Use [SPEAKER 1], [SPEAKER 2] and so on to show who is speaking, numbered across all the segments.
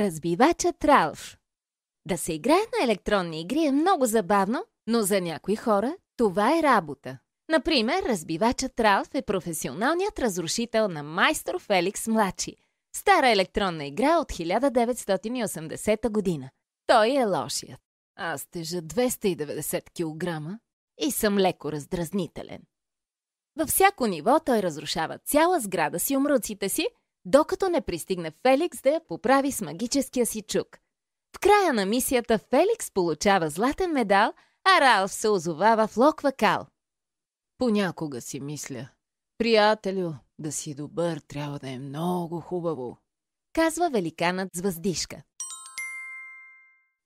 [SPEAKER 1] Разбивачът Ралф Да се играе на електронни игри е много забавно, но за някои хора това е работа. Например, разбивачът Ралф е професионалният разрушител на майстор Феликс Млачи. Стара електронна игра от 1980 година. Той е лошият. Аз тежа 290 кг и съм леко раздразнителен. Във всяко ниво той разрушава цяла сграда с юмруците си, докато не пристигне Феликс да я поправи с магическия си чук. В края на мисията Феликс получава златен медал, а Ралф се озовава в Локва Кал. Понякога си мисля, приятелю, да си добър трябва да е много хубаво, казва великанът с въздишка.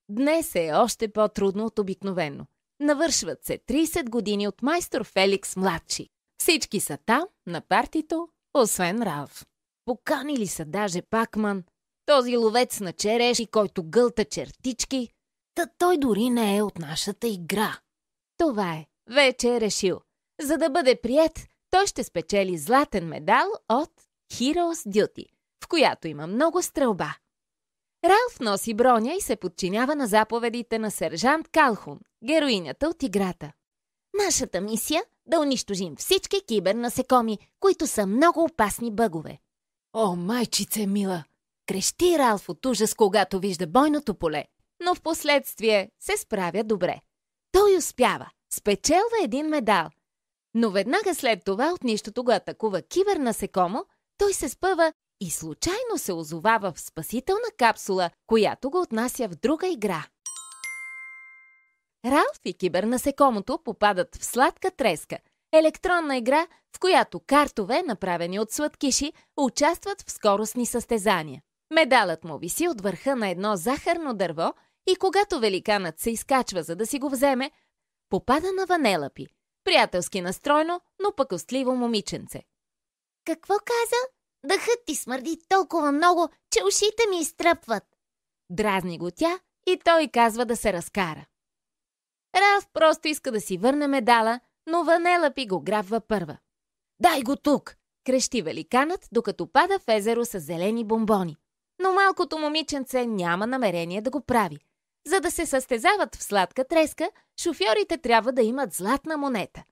[SPEAKER 1] Днес е още по-трудно от обикновено. Навършват се 30 години от майстор Феликс младши. Всички са там, на партито, освен Ралф. Поканили са даже Пакман, този ловец на череши, който гълта чертички. Та той дори не е от нашата игра. Това е. Вече е решил. За да бъде прият, той ще спечели златен медал от Heroes Duty, в която има много стрелба. Ралф носи броня и се подчинява на заповедите на сержант Калхун, героинята от играта. Нашата мисия е – да унищожим всички кибернасекоми, които са много опасни бъгове, О, майчице мила! Крещи Ралф от ужас, когато вижда бойното поле, но в последствие се справя добре. Той успява, спечелва един медал. Но веднага след това от нищото го атакува кибер насекомо, той се спъва и случайно се озовава в спасителна капсула, която го отнася в друга игра. Ралф и кибер насекомото попадат в сладка треска – Електронна игра, в която картове, направени от сладкиши, участват в скоростни състезания. Медалът му виси от върха на едно захарно дърво и когато великанът се изкачва за да си го вземе, попада на Ванелапи, приятелски настроено, но пък момиченце. Какво каза? Дъхът ти смърди толкова много, че ушите ми изтръпват. Дразни го тя и той казва да се разкара. Рав просто иска да си върне медала, но Ванелапи го грабва първа. «Дай го тук!» крещи великанът, докато пада в езеро с зелени бомбони. Но малкото момиченце няма намерение да го прави. За да се състезават в сладка треска, шофьорите трябва да имат златна монета.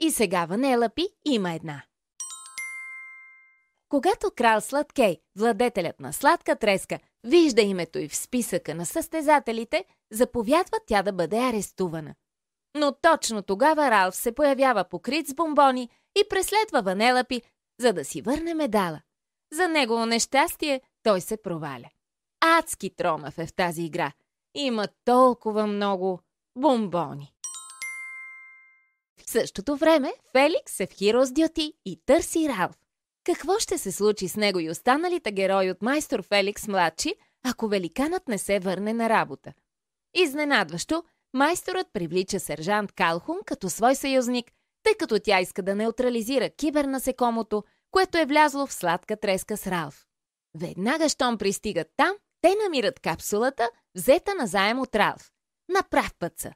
[SPEAKER 1] И сега Ванелапи има една. Когато крал Сладкей, владетелят на сладка треска, вижда името и в списъка на състезателите, заповядва тя да бъде арестувана. Но точно тогава Ралф се появява покрит с бомбони и преследва Ванелапи, за да си върне медала. За негово нещастие той се проваля. Адски тромав е в тази игра. Има толкова много бомбони. В същото време Феликс е в Heroes Duty и търси Ралф. Какво ще се случи с него и останалите герои от майстор Феликс младши, ако великанът не се върне на работа? Изненадващо, Майсторът привлича сержант Калхун като свой съюзник, тъй като тя иска да неутрализира кибернасекомото, което е влязло в сладка треска с Ралф. Веднага, щом пристигат там, те намират капсулата, взета назаем от Ралф. На прав път са.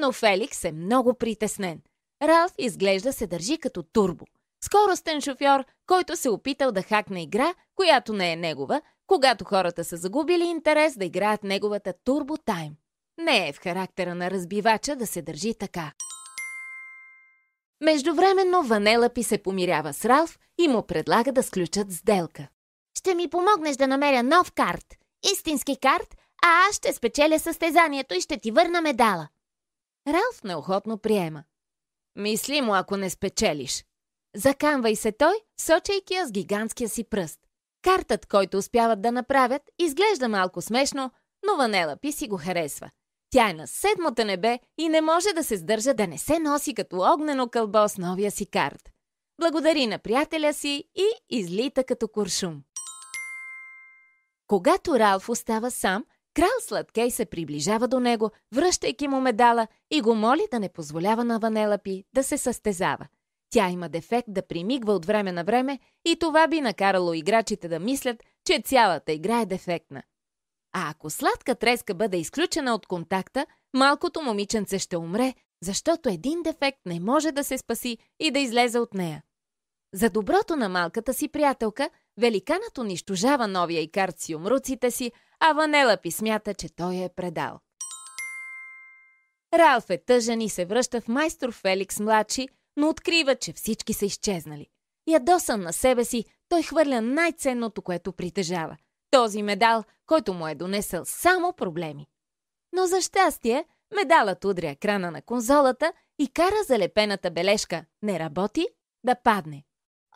[SPEAKER 1] Но Феликс е много притеснен. Ралф изглежда се държи като турбо. Скоростен шофьор, който се опитал да хакне игра, която не е негова, когато хората са загубили интерес да играят неговата Turbo Time. Не е в характера на разбивача да се държи така. Междувременно Ванелапи се помирява с Ралф и му предлага да сключат сделка. Ще ми помогнеш да намеря нов карт. Истински карт, а аз ще спечеля състезанието и ще ти върна медала. Ралф неохотно приема. Мисли му, ако не спечелиш. Заканвай се той, сочейки я с гигантския си пръст. Картът, който успяват да направят, изглежда малко смешно, но Ванела Пи си го харесва. Тя е на седмото небе и не може да се сдържа да не се носи като огнено кълбо с новия си карт. Благодари на приятеля си и излита като куршум. Когато Ралф остава сам, крал Сладкей се приближава до него, връщайки му медала и го моли да не позволява на Ванелапи да се състезава. Тя има дефект да примигва от време на време и това би накарало играчите да мислят, че цялата игра е дефектна. А ако сладка треска бъде изключена от контакта, малкото момиченце ще умре, защото един дефект не може да се спаси и да излезе от нея. За доброто на малката си приятелка, великанът унищожава новия икард с юмруците си, а Ванелапи смята, че той е предал. Ралф е тъжен и се връща в майстор Феликс младши, но открива, че всички са изчезнали. Ядосан на себе си, той хвърля най-ценното, което притежава – този медал, който му е донесъл само проблеми. Но за щастие, медалът удря крана на конзолата и кара залепената бележка «Не работи» да падне.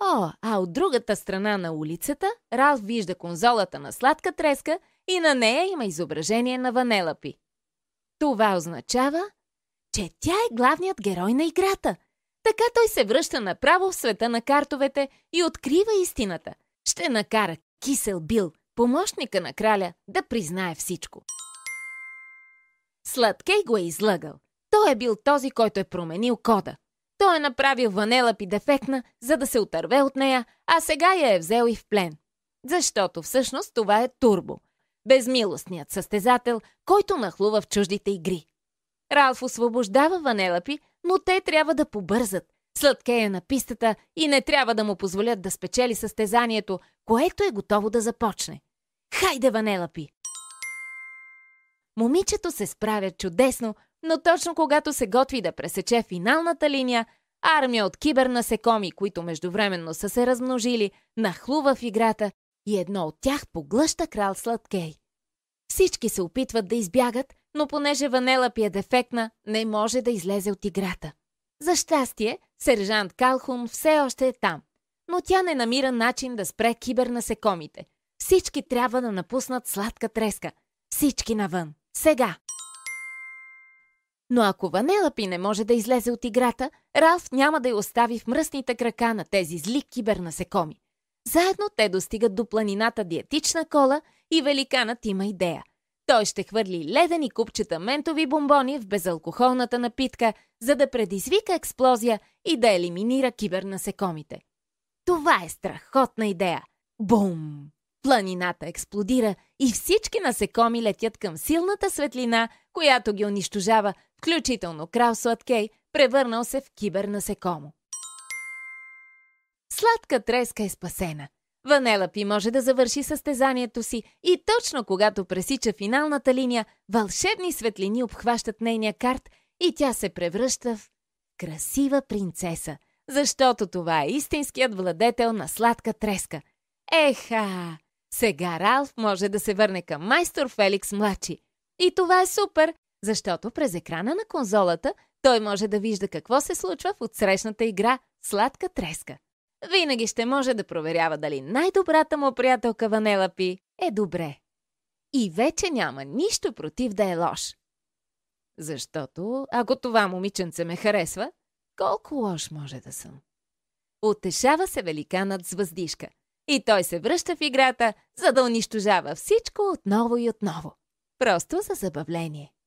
[SPEAKER 1] О, а от другата страна на улицата Ралф вижда конзолата на сладка треска и на нея има изображение на ванелапи. Това означава, че тя е главният герой на играта. Така той се връща направо в света на картовете и открива истината. Ще накара Кисел Бил помощника на краля да признае всичко. Сладкей го е излъгал. Той е бил този, който е променил кода. Той е направил Ванелап и дефектна, за да се отърве от нея, а сега я е взел и в плен. Защото всъщност това е Турбо. Безмилостният състезател, който нахлува в чуждите игри. Ралф освобождава Ванелапи, но те трябва да побързат, Сладкея е на пистата и не трябва да му позволят да спечели състезанието, което е готово да започне. Хайде, Ванелапи! Момичето се справя чудесно, но точно когато се готви да пресече финалната линия, армия от кибернасекоми, които междувременно са се размножили, нахлува в играта и едно от тях поглъща крал Сладкей. Всички се опитват да избягат, но понеже Ванелапи е дефектна, не може да излезе от играта. За щастие, Сержант Калхун все още е там, но тя не намира начин да спре кибернасекомите. Всички трябва да напуснат сладка треска. Всички навън. Сега! Но ако Ванелапи не може да излезе от играта, Ралф няма да я остави в мръсните крака на тези зли кибернасекоми. Заедно те достигат до планината диетична кола и великанът има идея той ще хвърли ледени купчета ментови бомбони в безалкохолната напитка, за да предизвика експлозия и да елиминира кибернасекомите. Това е страхотна идея! Бум! Планината експлодира и всички насекоми летят към силната светлина, която ги унищожава, включително крал Сладкей, превърнал се в кибернасекомо. Сладка треска е спасена – Ванелапи може да завърши състезанието си и точно когато пресича финалната линия, вълшебни светлини обхващат нейния карт и тя се превръща в красива принцеса, защото това е истинският владетел на сладка треска. Еха! Сега Ралф може да се върне към майстор Феликс младши. И това е супер, защото през екрана на конзолата той може да вижда какво се случва в отсрещната игра «Сладка треска» винаги ще може да проверява дали най-добрата му приятелка Ванела Пи е добре. И вече няма нищо против да е лош. Защото, ако това момиченце ме харесва, колко лош може да съм? Отешава се великанът с въздишка. И той се връща в играта, за да унищожава всичко отново и отново. Просто за забавление.